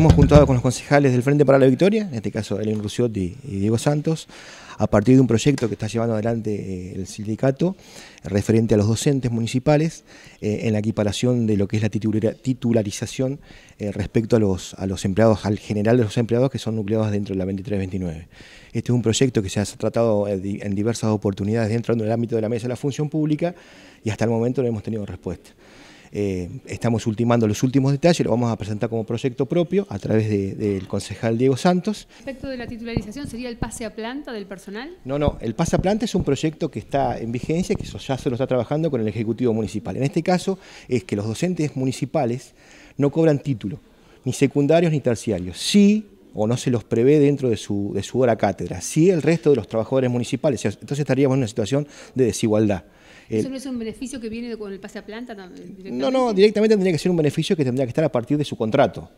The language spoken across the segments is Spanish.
hemos juntado con los concejales del Frente para la Victoria, en este caso Elin Ruciotti y Diego Santos, a partir de un proyecto que está llevando adelante eh, el sindicato referente a los docentes municipales eh, en la equiparación de lo que es la titularización eh, respecto a los, a los empleados, al general de los empleados que son nucleados dentro de la 2329. Este es un proyecto que se ha tratado en diversas oportunidades dentro del ámbito de la mesa de la función pública y hasta el momento no hemos tenido respuesta. Eh, estamos ultimando los últimos detalles, lo vamos a presentar como proyecto propio a través del concejal Diego Santos. aspecto de la titularización sería el pase a planta del personal? No, no, el pase a planta es un proyecto que está en vigencia, que eso ya se lo está trabajando con el Ejecutivo Municipal. En este caso es que los docentes municipales no cobran título, ni secundarios ni terciarios. Sí o no se los prevé dentro de su, de su hora cátedra, sí el resto de los trabajadores municipales. Entonces estaríamos en una situación de desigualdad. Eh, ¿Eso no es un beneficio que viene con el pase a planta? No, no, directamente tendría que ser un beneficio que tendría que estar a partir de su contrato.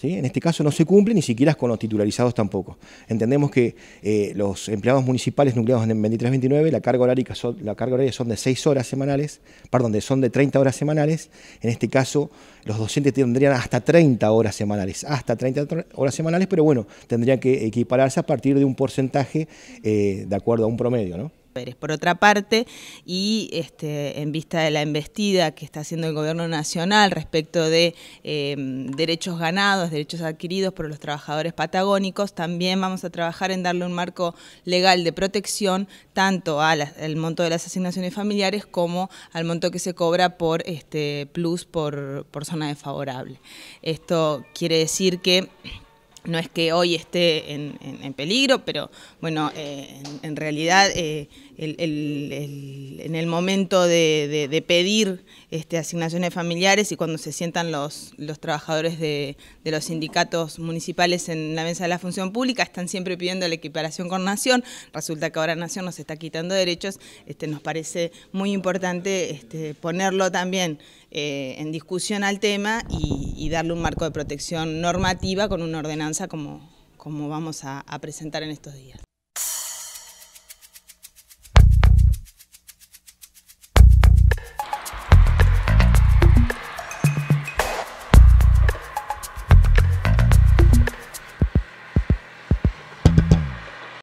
¿Sí? En este caso no se cumple ni siquiera con los titularizados tampoco. Entendemos que eh, los empleados municipales nucleados en 2329, la carga horaria son, la carga horaria son de 6 horas semanales, perdón, son de 30 horas semanales. En este caso, los docentes tendrían hasta 30 horas semanales, hasta 30 horas semanales, pero bueno, tendrían que equipararse a partir de un porcentaje eh, de acuerdo a un promedio, ¿no? por otra parte, y este, en vista de la embestida que está haciendo el Gobierno Nacional respecto de em, derechos ganados, derechos adquiridos por los trabajadores patagónicos, también vamos a trabajar en darle un marco legal de protección tanto al monto de las asignaciones familiares como al monto que se cobra por este plus por, por zona desfavorable. Esto quiere decir que no es que hoy esté en, peligro, pero bueno, eh, en, realidad eh, en el momento de, pedir este, asignaciones familiares y cuando se sientan los, trabajadores de, los sindicatos municipales en la mesa de la función pública, están siempre pidiendo la equiparación con Nación, resulta que ahora Nación nos está quitando derechos, este, nos parece muy importante este, ponerlo también eh, en discusión al tema y, darle un marco de protección normativa con una ordenanza como, vamos a presentar en estos días.